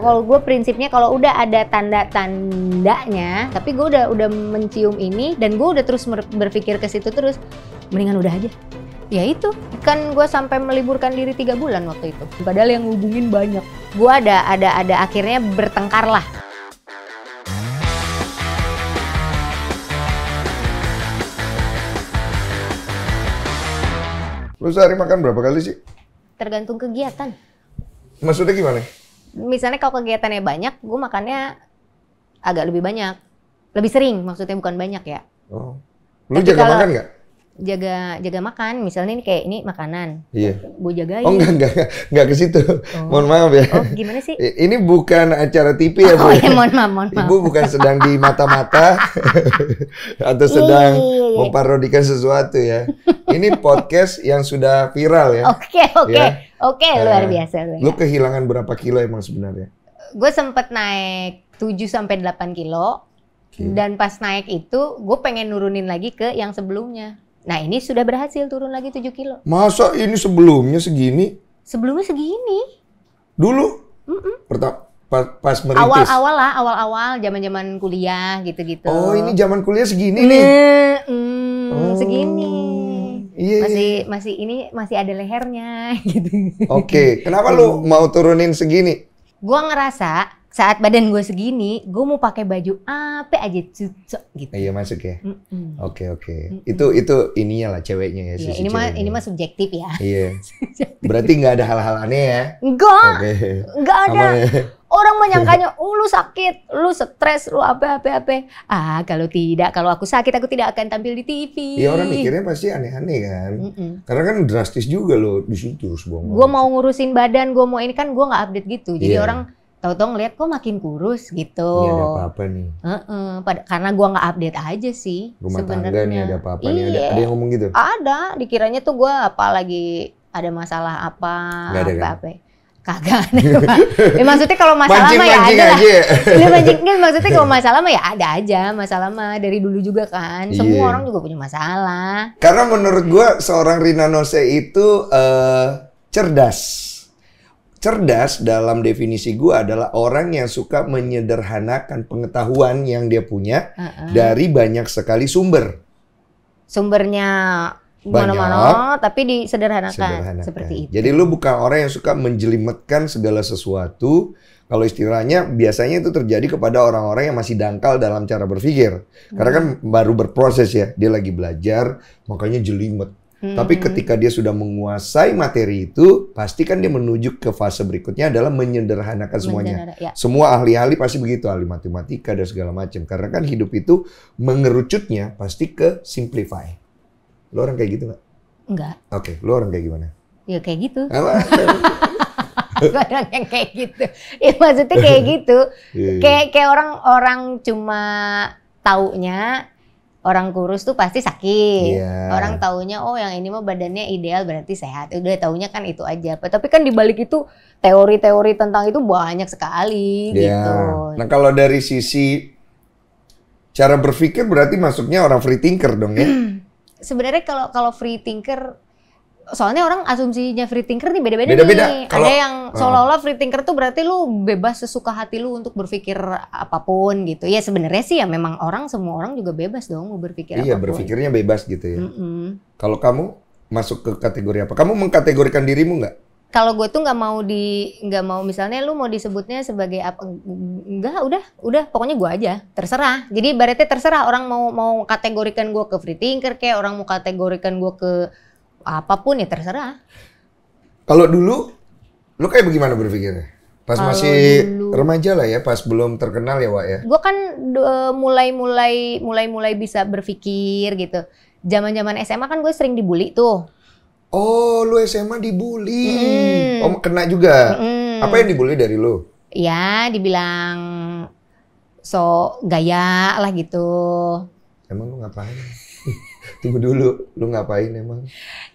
Kalau gue prinsipnya kalau udah ada tanda-tandanya, tapi gue udah udah mencium ini dan gue udah terus berpikir ke situ terus, mendingan udah aja. Ya itu, kan gue sampai meliburkan diri tiga bulan waktu itu. Padahal yang ngubungin banyak. Gue ada ada ada akhirnya bertengkar lah. Lu sehari makan berapa kali sih? Tergantung kegiatan. Maksudnya gimana? misalnya kalau kegiatannya banyak, gue makannya agak lebih banyak, lebih sering maksudnya bukan banyak ya. Oh. Lu jaga kalo, makan nggak? jaga jaga makan misalnya ini kayak ini makanan iya gue jagain oh enggak enggak enggak ke situ oh. mohon maaf ya oh gimana sih ini bukan acara TV ya bu oh, ya, iya, mohon maaf mohon maaf ibu bukan sedang di mata-mata atau sedang iya, iya, memparodikan sesuatu ya ini podcast yang sudah viral ya oke okay, oke okay. ya? oke okay, eh, luar biasa lu, lu kehilangan berapa kilo emang sebenarnya gue sempet naik 7 sampai delapan kilo okay. dan pas naik itu gue pengen nurunin lagi ke yang sebelumnya Nah ini sudah berhasil turun lagi 7 kilo. Masa ini sebelumnya segini? Sebelumnya segini. Dulu? Mm -mm. Pertama pas, pas merintis. Awal-awal lah, awal-awal zaman-zaman kuliah gitu-gitu. Oh, ini zaman kuliah segini nih. Mm, mm, oh. segini. Iya, iya, masih iya. masih ini masih ada lehernya gitu. Oke, okay. kenapa lu mau turunin segini? Gua ngerasa saat badan gue segini, gue mau pakai baju apa aja cocok gitu. Iya masuk ya. Oke oke. Mm Itu itu ininya lah ceweknya ya. Iya, ini mah ini mah subjektif ya. Iya. Berarti nggak ada hal-hal aneh ya? Enggak. Okay. Enggak ada. Ya? Orang menyangkanya, oh, lu sakit, lu stres, lu apa apa apa. Ah kalau tidak, kalau aku sakit aku tidak akan tampil di TV. Iya orang mikirnya pasti aneh-aneh kan. Mm -mm. Karena kan drastis juga lo di situ terus Gue mau ngurusin badan, gue mau ini kan gue nggak update gitu. Jadi yeah. orang tahu-tahu ngeliat kok makin kurus gitu. Ini iya, ada apa-apa nih. Uh -uh, pada, karena gua nggak update aja sih. Rumah tangga nih ada apa-apa nih. Ada, iya. ada yang ngomong gitu? Ada. Dikiranya tuh gua apa lagi ada masalah apa kan? apa-apa. Kan? Kagak ada. ya, maksudnya kalau masalah mah ya ada lah. Aja. Iya, mancing, kan, maksudnya kalau masalah mah ya ada aja. Masalah mah dari dulu juga kan. Semua yeah. orang juga punya masalah. Karena menurut gua seorang Rina Nose itu uh, cerdas cerdas dalam definisi gue adalah orang yang suka menyederhanakan pengetahuan yang dia punya uh-uh. dari banyak sekali sumber. Sumbernya mana-mana, tapi disederhanakan sederhanakan. seperti itu. Jadi lu bukan orang yang suka menjelimetkan segala sesuatu. Kalau istilahnya biasanya itu terjadi kepada orang-orang yang masih dangkal dalam cara berpikir. Karena hmm. kan baru berproses ya, dia lagi belajar, makanya jelimet Hmm. Tapi ketika dia sudah menguasai materi itu, pasti kan dia menuju ke fase berikutnya adalah menyederhanakan semuanya. ya. Semua ahli-ahli pasti begitu, ahli matematika dan segala macam. Karena kan hidup itu mengerucutnya pasti ke simplify. Lo orang kayak gitu nggak? Enggak. Oke, okay. lo orang kayak gimana? Ya kayak gitu. orang yang kayak gitu. Ya maksudnya kayak gitu. yeah, iya. kayak orang-orang cuma taunya orang kurus tuh pasti sakit. Yeah. Orang taunya oh yang ini mah badannya ideal berarti sehat. Udah taunya kan itu aja. Tapi kan dibalik itu teori-teori tentang itu banyak sekali yeah. gitu. Nah kalau dari sisi cara berpikir berarti masuknya orang free thinker dong ya? Sebenarnya kalau kalau free thinker soalnya orang asumsinya free thinker nih beda-beda nih. Beda. Kalo, ada yang hmm. seolah-olah free thinker tuh berarti lu bebas sesuka hati lu untuk berpikir apapun gitu. Ya sebenarnya sih ya memang orang semua orang juga bebas dong mau berpikir iya, apapun. Iya, berpikirnya bebas gitu ya. Mm -hmm. Kalau kamu masuk ke kategori apa? Kamu mengkategorikan dirimu nggak? Kalau gue tuh nggak mau di nggak mau misalnya lu mau disebutnya sebagai apa enggak udah udah pokoknya gue aja terserah jadi berarti terserah orang mau mau kategorikan gue ke free thinker kayak orang mau kategorikan gue ke apapun ya terserah. Kalau dulu, lu kayak bagaimana berpikirnya? Pas Kalo masih dulu, remaja lah ya, pas belum terkenal ya, Wak ya. Gue kan mulai-mulai eh, mulai-mulai bisa berpikir gitu. Zaman-zaman SMA kan gue sering dibully tuh. Oh, lu SMA dibully. Hmm. Om oh, kena juga. Hmm. Apa yang dibully dari lu? Ya, dibilang so gaya lah gitu. Emang lu ngapain? Tunggu dulu, lu ngapain emang?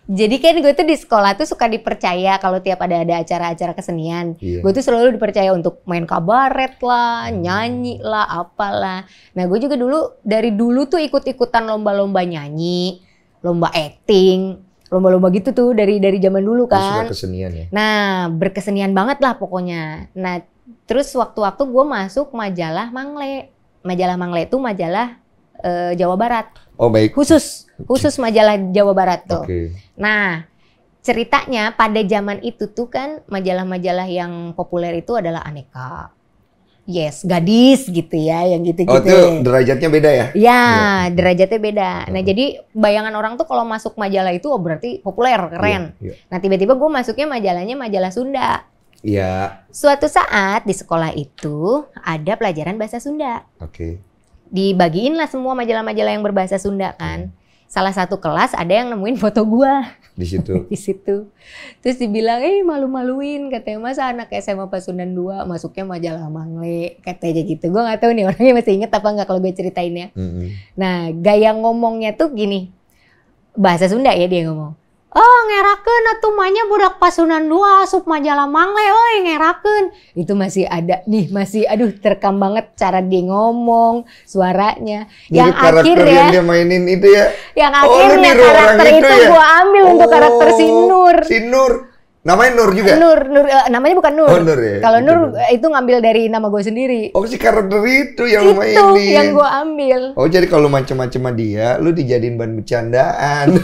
Jadi kan gue tuh di sekolah tuh suka dipercaya kalau tiap ada ada acara-acara kesenian. iya. Gue tuh selalu dipercaya untuk main kabaret lah, hmm. nyanyi lah, apalah. Nah gue juga dulu, dari dulu tuh ikut-ikutan lomba-lomba nyanyi, lomba acting, lomba-lomba gitu tuh dari dari zaman dulu kan. Sudah kesenian ya. Nah, berkesenian banget lah pokoknya. Nah, terus waktu-waktu gue masuk majalah Mangle. Majalah Mangle itu majalah uh, Jawa Barat. Oh baik. Khusus khusus majalah Jawa Barat tuh. Okay. Nah ceritanya pada zaman itu tuh kan majalah-majalah yang populer itu adalah aneka. Yes, gadis gitu ya, yang gitu-gitu. Oh, itu derajatnya beda ya? Ya, iya. derajatnya beda. Nah, hmm. jadi bayangan orang tuh kalau masuk majalah itu oh berarti populer, iya, keren. Yeah, yeah. Nah, tiba-tiba gue masuknya majalahnya majalah Sunda. Iya. Suatu saat di sekolah itu ada pelajaran bahasa Sunda. Oke. Okay dibagiin lah semua majalah-majalah yang berbahasa Sunda kan. Hmm. Salah satu kelas ada yang nemuin foto gua di situ. di situ. Terus dibilang, "Eh, malu-maluin," katanya. "Masa anak SMA Pasundan dua masuknya majalah Mangle?" katanya gitu. Gua nggak tahu nih orangnya masih inget apa nggak kalau gue ceritain ya. Hmm. Nah, gaya ngomongnya tuh gini. Bahasa Sunda ya dia ngomong. Oh eh, ngeraken atau manya budak pasunan dua sup majalah mangle oh ngeraken Itu masih ada nih masih aduh terekam banget cara dia ngomong, suaranya. Jadi yang akhir ya. Yang dia mainin itu ya. Yang oh, akhirnya karakter itu, itu ya? gua ambil oh, untuk karakter oh, Sinur. Sinur Namanya Nur juga? Nur, Nur uh, namanya bukan Nur. Oh, Nur ya. Kalau Nur, eh, itu ngambil dari nama gue sendiri. Oh, si karakter itu yang itu mainin. yang gue ambil. Oh, jadi kalau macam-macam dia, lu dijadiin bahan bercandaan.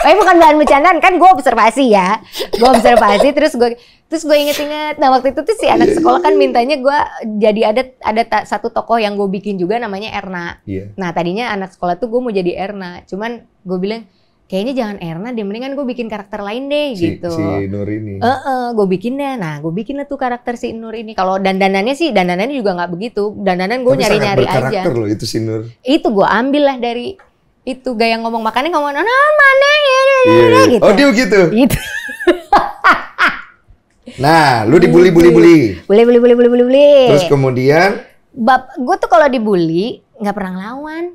Eh bukan bahan bercandaan, kan gue observasi ya. Gue observasi terus gue terus gue inget-inget. Nah, waktu itu tuh si anak iya. sekolah kan mintanya gue jadi ada ada ta, satu tokoh yang gue bikin juga namanya Erna. Yeah. Nah, tadinya anak sekolah tuh gue mau jadi Erna, cuman gue bilang kayaknya jangan Erna deh mendingan gue bikin karakter lain deh si, gitu si Nur ini eh -e, gue bikin deh nah gue bikin lah tuh karakter si Nur ini kalau dandanannya sih dandanannya juga nggak begitu dandanan gue nyari nyari aja karakter loh itu si Nur itu gue ambil lah dari itu gaya ngomong makannya ngomong oh, nah, mana ya, ya, yeah. gitu oh dia begitu gitu nah lu dibully bully bully bully bully bully bully bully terus kemudian bab gue tuh kalau dibully nggak pernah ngelawan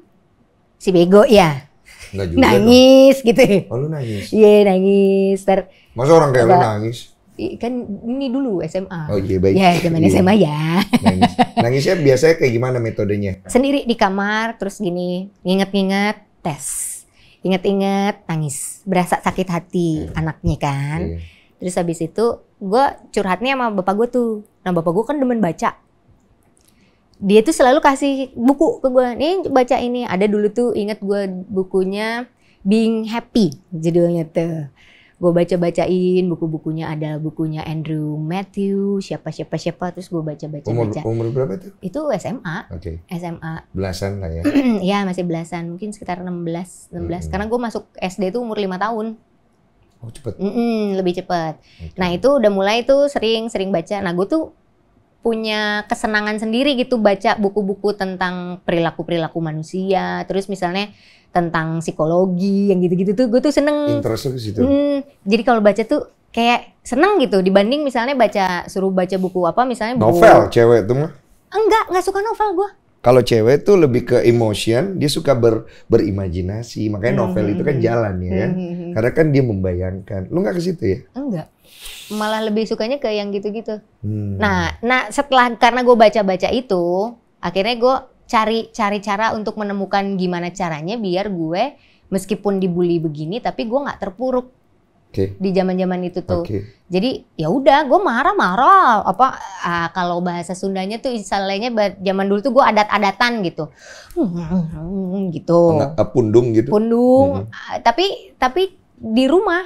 si bego ya juga nangis dong. gitu. Oh lu nangis? Iya yeah, nangis. Ter Masa orang kayak lu nangis? Kan ini dulu SMA. Oh iya yeah, baik. Ya zaman yeah. SMA ya. Nangis. Nangisnya biasanya kayak gimana metodenya? Sendiri di kamar terus gini nginget-nginget tes. Ingat-ingat nangis. Berasa sakit hati yeah. anaknya kan. Yeah. Terus habis itu gue curhatnya sama bapak gue tuh. Nah bapak gue kan demen baca dia tuh selalu kasih buku ke gue nih baca ini ada dulu tuh inget gue bukunya Being Happy judulnya tuh gue baca-bacain buku-bukunya ada bukunya Andrew Matthew siapa siapa siapa terus gue baca-baca umur, baca. umur berapa itu itu SMA okay. SMA belasan lah ya ya masih belasan mungkin sekitar 16 16 hmm. karena gue masuk SD tuh umur lima tahun oh cepet mm -mm, lebih cepet okay. nah itu udah mulai tuh sering sering baca nah gue tuh punya kesenangan sendiri gitu baca buku-buku tentang perilaku-perilaku manusia, terus misalnya tentang psikologi yang gitu-gitu tuh gue tuh seneng. Interest situ. Hmm, jadi kalau baca tuh kayak seneng gitu dibanding misalnya baca suruh baca buku apa misalnya buku novel cewek tuh mah. Enggak, nggak suka novel gue. Kalau cewek tuh lebih ke emotion, dia suka ber, berimajinasi. Makanya hmm, novel mm -hmm. itu kan hmm, jalan ya hmm, kan. Mm -hmm. Karena kan dia membayangkan. Lu nggak ke situ ya? Enggak malah lebih sukanya ke yang gitu-gitu. Hmm. Nah, nah setelah karena gue baca-baca itu, akhirnya gue cari cari cara untuk menemukan gimana caranya biar gue meskipun dibully begini tapi gue nggak terpuruk okay. di zaman-zaman itu tuh. Okay. Jadi ya udah, gue marah-marah apa uh, kalau bahasa Sundanya tuh istilahnya zaman dulu tuh gue adat-adatan gitu, hmm, gitu. Pundung gitu. Pundung. Hmm. tapi tapi di rumah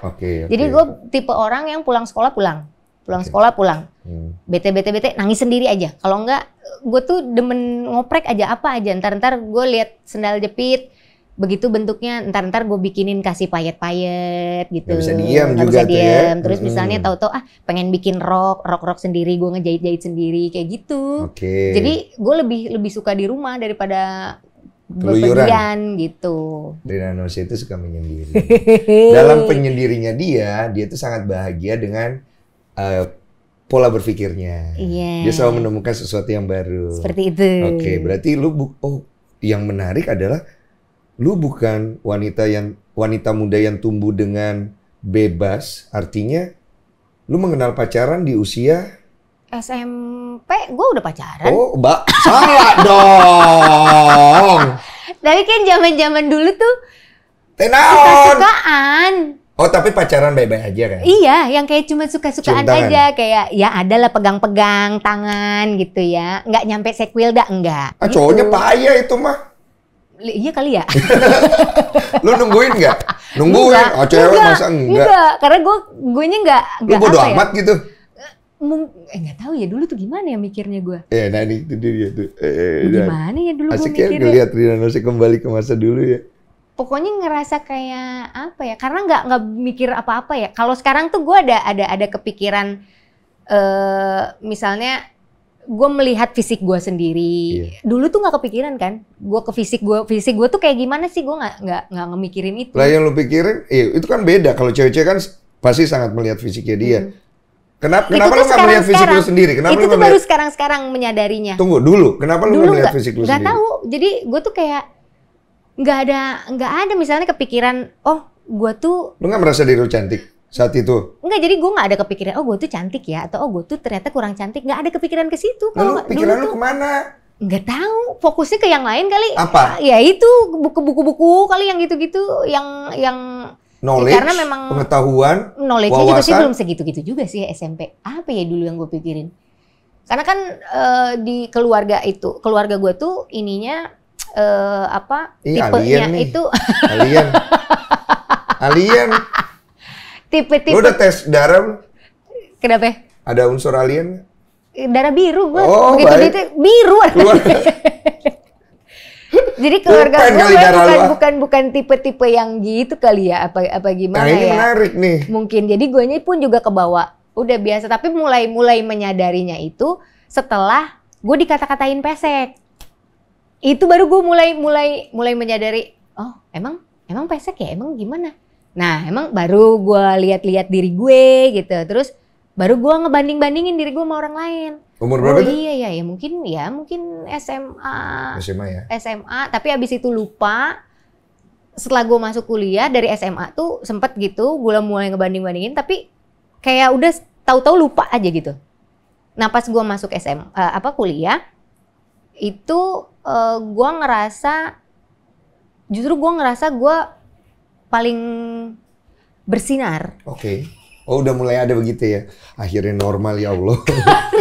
Oke. Okay, okay. Jadi gue tipe orang yang pulang sekolah pulang, pulang okay. sekolah pulang. Hmm. Bete bete bete nangis sendiri aja. Kalau enggak gue tuh demen ngoprek aja apa aja. Ntar ntar gue lihat sendal jepit begitu bentuknya ntar ntar gue bikinin kasih payet payet gitu Gak bisa diam juga bisa ya. diem. ya terus misalnya tau tau ah pengen bikin rok rok rok sendiri gue ngejahit jahit sendiri kayak gitu okay. jadi gue lebih lebih suka di rumah daripada Keluyuran gitu. Dan Nose itu suka menyendiri. Dalam penyendirinya dia, dia itu sangat bahagia dengan uh, pola berpikirnya. Yeah. Dia selalu menemukan sesuatu yang baru. Seperti itu. Oke, okay, berarti lu bu oh yang menarik adalah lu bukan wanita yang wanita muda yang tumbuh dengan bebas, artinya lu mengenal pacaran di usia SMP gue udah pacaran. Oh, mbak salah dong. Tapi kan zaman-zaman dulu tuh suka-sukaan. Oh, tapi pacaran baik-baik aja kan? Iya, yang kayak cuma suka-sukaan aja kayak ya adalah pegang-pegang tangan gitu ya. Nggak nyampe sekwil dah enggak. Ah, gitu. payah itu mah. L iya kali ya. lu nungguin nggak? Nungguin. Enggak. Oh, cewek enggak. masa enggak? Enggak, karena gue gue nya enggak enggak Lu bodo ya? amat ya? gitu eh enggak tahu ya dulu tuh gimana ya mikirnya gue. Eh nah ini itu dia tuh. Eh, eh gimana ya dulu gue ya mikirnya. Asyik ya ngelihat Rina Nose kembali ke masa dulu ya. Pokoknya ngerasa kayak apa ya? Karena nggak nggak mikir apa-apa ya. Kalau sekarang tuh gue ada ada ada kepikiran eh misalnya gue melihat fisik gue sendiri. Yeah. Dulu tuh nggak kepikiran kan? Gue ke fisik gue, fisik gue tuh kayak gimana sih? Gue nggak nggak nggak ngemikirin itu. Lah yang lu pikirin, eh, itu kan beda. Kalau cewek-cewek kan pasti sangat melihat fisiknya dia. Hmm Kenapa, kenapa lu gak melihat fisik sekarang, lu sendiri? Kenapa itu lu tuh baru sekarang-sekarang menyadarinya. Tunggu dulu, kenapa lu gak melihat fisik lu gak sendiri? Gak tahu. Jadi gue tuh kayak Gak ada gak ada misalnya kepikiran, oh gue tuh. Lu gak merasa diri lu cantik saat itu? Nggak, jadi gue gak ada kepikiran, oh gue tuh cantik ya, atau oh gue tuh ternyata kurang cantik. Gak ada kepikiran ke situ. Lalu pikiran lu tuh, kemana? Nggak tahu, fokusnya ke yang lain kali. Apa? Ya itu buku-buku-buku kali yang gitu-gitu, yang yang knowledge, karena memang pengetahuan, knowledge-nya juga sih belum segitu-gitu juga sih SMP. Apa ya dulu yang gue pikirin? Karena kan uh, di keluarga itu, keluarga gue tuh ininya uh, apa? Ih, tipenya alien itu alien. alien. Tipe-tipe. Lu udah tes darah? Kenapa? Ada unsur alien? Darah biru gue. Oh, begitu baik. Itu, biru. Keluar. Jadi keluarga gue bukan, bukan, ah. bukan bukan tipe-tipe yang gitu kali ya apa apa gimana nah, ini ya. menarik nih. Mungkin jadi gue pun juga kebawa. Udah biasa tapi mulai mulai menyadarinya itu setelah gue dikata-katain pesek. Itu baru gue mulai mulai mulai menyadari, oh, emang emang pesek ya, emang gimana? Nah, emang baru gue lihat-lihat diri gue gitu. Terus baru gue ngebanding-bandingin diri gue sama orang lain. Umur berapa oh, tuh? Iya, iya, ya mungkin ya mungkin SMA. SMA ya. SMA, tapi abis itu lupa. Setelah gue masuk kuliah dari SMA tuh sempet gitu, gue mulai ngebanding-bandingin, tapi kayak udah tahu-tahu lupa aja gitu. Nah pas gue masuk SM uh, eh, apa kuliah itu uh, eh, gue ngerasa justru gue ngerasa gue paling bersinar. Oke. Okay Oh udah mulai ada begitu ya. Akhirnya normal ya Allah.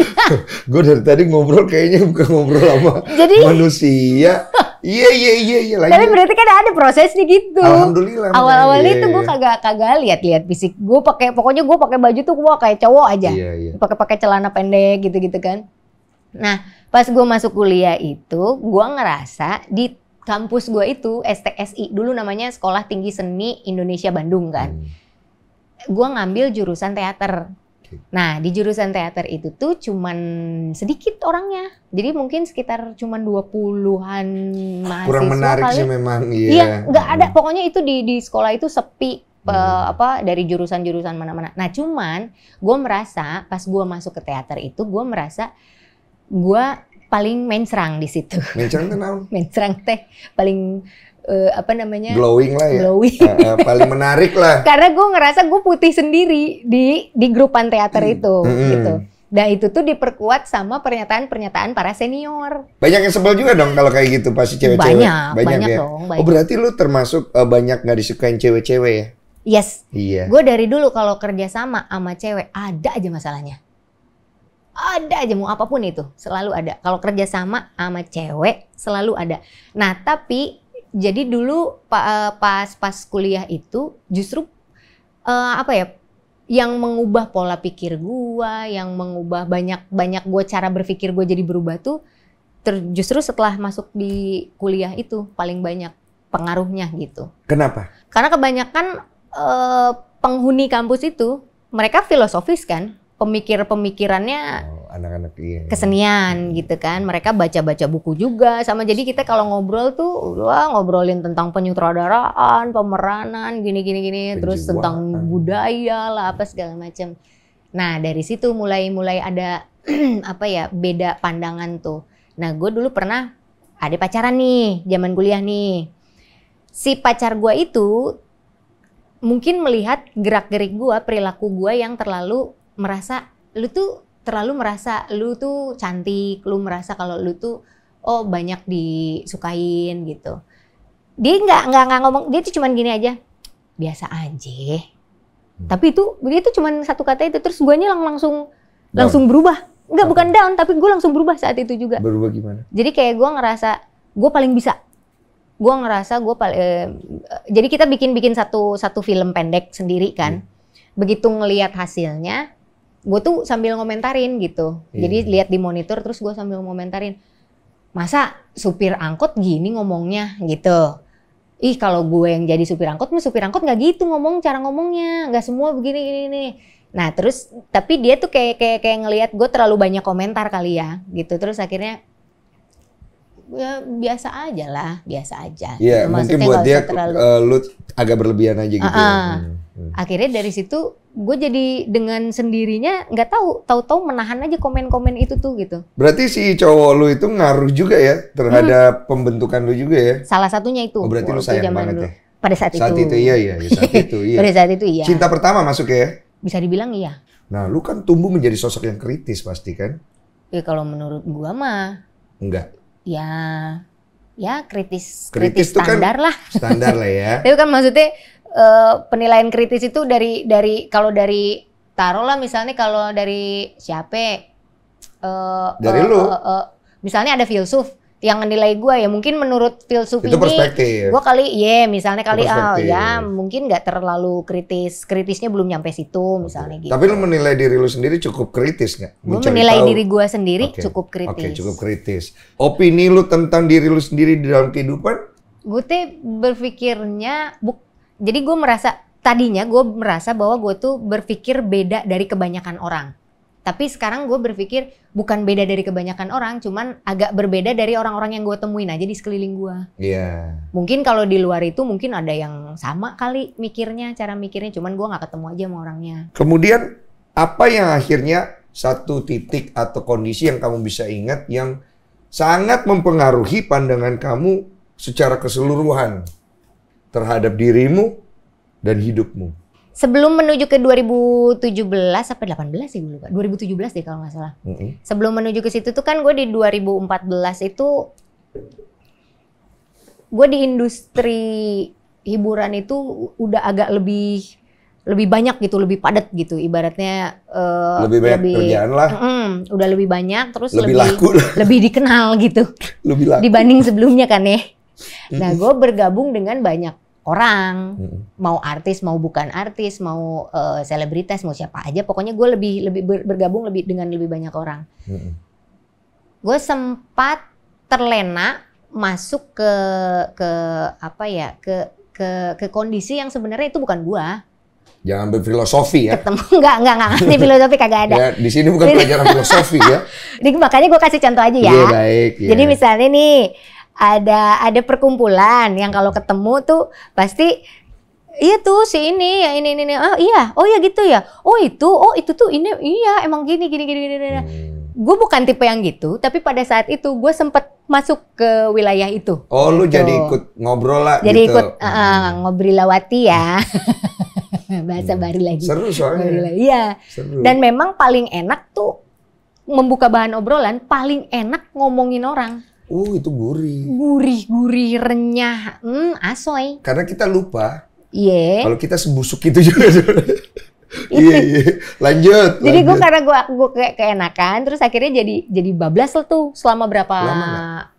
gue dari tadi ngobrol kayaknya bukan ngobrol sama Jadi, manusia. Iya iya iya iya lagi. Tapi berarti kan ada proses nih gitu. Alhamdulillah. awal awal iya, itu iya, gue iya. kagak kagak lihat-lihat fisik. Gue pakai pokoknya gue pakai baju tuh gue kayak cowok aja. Iya, iya. Pakai-pakai celana pendek gitu-gitu kan. Nah, pas gue masuk kuliah itu, gue ngerasa di kampus gue itu STSI dulu namanya Sekolah Tinggi Seni Indonesia Bandung kan. Hmm gue ngambil jurusan teater. Nah, di jurusan teater itu tuh cuman sedikit orangnya. Jadi mungkin sekitar cuman 20-an mahasiswa Kurang menarik kali. sih memang, iya. Iya, nggak ada. Hmm. Pokoknya itu di, di sekolah itu sepi. Hmm. apa dari jurusan-jurusan mana-mana. Nah, cuman gue merasa pas gue masuk ke teater itu, gue merasa gue paling main serang di situ. Mencerang main Mencerang teh paling uh, apa namanya glowing lah ya glowing uh, uh, paling menarik lah karena gue ngerasa gue putih sendiri di di grupan teater hmm. itu hmm. gitu Nah itu tuh diperkuat sama pernyataan-pernyataan para senior. Banyak yang sebel juga dong kalau kayak gitu pasti cewek-cewek. Banyak, banyak, banyak ya. dong. Oh, banyak. Oh berarti lu termasuk uh, banyak nggak disukain cewek-cewek ya? Yes. Iya. Gue dari dulu kalau kerja sama sama cewek ada aja masalahnya. Ada aja mau apapun itu selalu ada. Kalau kerja sama sama cewek selalu ada. Nah tapi jadi dulu eh, pas pas kuliah itu justru uh, apa ya yang mengubah pola pikir gua, yang mengubah banyak banyak gua cara berpikir gua jadi berubah tuh ter, justru setelah masuk di kuliah itu paling banyak pengaruhnya gitu. Kenapa? Karena kebanyakan uh, penghuni kampus itu mereka filosofis kan, pemikir-pemikirannya anak-anak iya, iya. kesenian hmm. gitu kan. Mereka baca-baca buku juga sama jadi kita kalau ngobrol tuh wah ngobrolin tentang penyutradaraan, pemeranan, gini-gini gini, terus tentang hmm. budaya lah apa segala macam. Nah, dari situ mulai-mulai ada apa ya beda pandangan tuh. Nah, gue dulu pernah ada pacaran nih, zaman kuliah nih. Si pacar gue itu mungkin melihat gerak-gerik gue, perilaku gue yang terlalu merasa lu tuh terlalu merasa lu tuh cantik, lu merasa kalau lu tuh oh banyak disukain gitu. Dia nggak nggak nggak ngomong, dia tuh cuman gini aja, biasa aja. Hmm. Tapi itu dia tuh cuman satu kata itu terus guanya lang langsung down. langsung berubah. Enggak okay. bukan down, tapi gue langsung berubah saat itu juga. Berubah gimana? Jadi kayak gua ngerasa gue paling bisa. Gue ngerasa gue paling. Eh, jadi kita bikin bikin satu satu film pendek sendiri kan. Hmm. Begitu ngelihat hasilnya, gue tuh sambil ngomentarin gitu. Iya. Jadi lihat di monitor terus gue sambil ngomentarin. Masa supir angkot gini ngomongnya gitu. Ih kalau gue yang jadi supir angkot, mah supir angkot nggak gitu ngomong cara ngomongnya, nggak semua begini ini. nih. Nah terus tapi dia tuh kayak kayak kayak ngelihat gue terlalu banyak komentar kali ya gitu. Terus akhirnya ya biasa aja lah, biasa aja. Iya, gitu. mungkin buat dia terlalu... uh, lu agak berlebihan aja gitu. Uh -uh. Ya. Hmm, hmm. Akhirnya dari situ gue jadi dengan sendirinya nggak tahu tahu-tahu menahan aja komen-komen itu tuh gitu. Berarti si cowok lu itu ngaruh juga ya terhadap hmm. pembentukan lu juga ya? Salah satunya itu. Oh, berarti lu sayang banget dulu. ya. Pada saat, saat itu. Saat itu iya, iya iya, saat itu iya. Pada saat itu iya. Cinta pertama masuk ya? Bisa dibilang iya. Nah, lu kan tumbuh menjadi sosok yang kritis pasti kan? Ya kalau menurut gua mah enggak. Ya ya kritis kritis, kritis kan standar kan lah. Standar lah ya. Tapi kan maksudnya uh, penilaian kritis itu dari dari kalau dari taruhlah misalnya kalau dari siapa uh, dari uh, lu uh, uh, uh, misalnya ada filsuf yang menilai gue ya mungkin menurut filsuf itu ini gue kali ya yeah, misalnya kali oh, ya mungkin nggak terlalu kritis kritisnya belum nyampe situ misalnya gitu tapi lu menilai diri lu sendiri cukup kritis nggak menilai tahu. diri gue sendiri okay. cukup kritis oke okay, cukup kritis opini lu tentang diri lu sendiri di dalam kehidupan gue tuh berpikirnya buk jadi gue merasa tadinya gue merasa bahwa gue tuh berpikir beda dari kebanyakan orang. Tapi sekarang gue berpikir bukan beda dari kebanyakan orang, cuman agak berbeda dari orang-orang yang gue temuin aja di sekeliling gue. Iya. Yeah. Mungkin kalau di luar itu mungkin ada yang sama kali mikirnya, cara mikirnya, cuman gue nggak ketemu aja sama orangnya. Kemudian apa yang akhirnya satu titik atau kondisi yang kamu bisa ingat yang sangat mempengaruhi pandangan kamu secara keseluruhan terhadap dirimu dan hidupmu. Sebelum menuju ke 2017 apa 18 sih ribu tujuh 2017 deh kalau nggak salah. Mm -hmm. Sebelum menuju ke situ tuh kan gue di 2014 itu gue di industri hiburan itu udah agak lebih lebih banyak gitu, lebih padat gitu. Ibaratnya uh, lebih banyak lebih, kerjaan lah. Mm, udah lebih banyak, terus lebih lebih, laku lebih dikenal gitu. lebih laku. Dibanding sebelumnya kan ya. Nah, gue bergabung dengan banyak orang, mau artis, mau bukan artis, mau uh, selebritas, mau siapa aja, pokoknya gue lebih lebih bergabung lebih dengan lebih banyak orang. Gue sempat terlena masuk ke ke apa ya ke ke ke kondisi yang sebenarnya itu bukan gue Jangan berfilosofi ya. Ketemu enggak enggak enggak Ini filosofi kagak ada. ya, di sini bukan pelajaran filosofi ya. Jadi makanya gue kasih contoh aja ya. Iya baik. Ya. Jadi misalnya nih ada ada perkumpulan yang kalau ketemu tuh pasti iya tuh si ini ya ini ini, ini. Ah, iya. oh iya oh ya gitu ya oh itu oh itu tuh ini iya emang gini gini gini gini, gini. Hmm. gue bukan tipe yang gitu tapi pada saat itu gue sempet masuk ke wilayah itu oh lu gitu. jadi ikut ngobrol lah jadi gitu. ikut ah, ah, hmm. uh, lewati ya bahasa hmm. baru lagi seru soalnya iya dan memang paling enak tuh membuka bahan obrolan paling enak ngomongin orang Oh itu gurih. Gurih, gurih, renyah. Hmm, asoy. Karena kita lupa. Iya. Yeah. Kalau kita sebusuk itu juga. Iya, iya, iya. Lanjut. Jadi gue karena gue gue kayak keenakan, terus akhirnya jadi jadi bablas tuh selama berapa? Lama